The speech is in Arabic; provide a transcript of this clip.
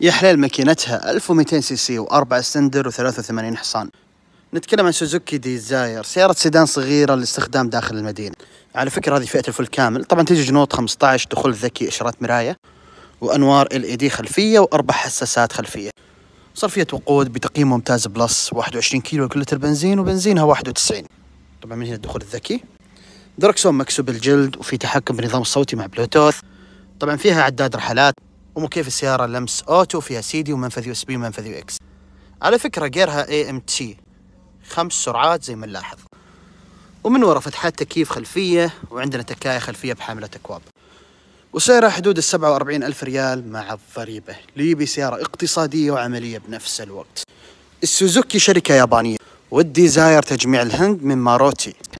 يحلل ماكينتها 1200 سي سي و4 سندر و83 حصان نتكلم عن سوزوكي ديزاير سيارة سيدان صغيرة للاستخدام داخل المدينة على فكرة هذه فئة الفل كامل طبعا تيجي جنوط 15 دخول ذكي إشارات مراية وأنوار ال اي دي خلفية وأربع حساسات خلفية صرفية وقود بتقييم ممتاز بلس 21 كيلو كل لتر بنزين وبنزينها 91 طبعا من هنا الدخول الذكي دركسون مكسوب الجلد وفي تحكم بالنظام الصوتي مع بلوتوث طبعا فيها عداد رحلات ومكيف السيارة لمس أوتو فيها دي ومنفذ يو اس بي ومنفذ يو اكس على فكرة جيرها اي ام تي خمس سرعات زي ما نلاحظ ومن ورا فتحات تكييف خلفية وعندنا تكاية خلفية بحاملة أكواب وسعرها حدود ال وأربعين ألف ريال مع الضريبة ليبي سيارة اقتصادية وعملية بنفس الوقت السوزوكي شركة يابانية والديزاير تجميع الهند من ماروتي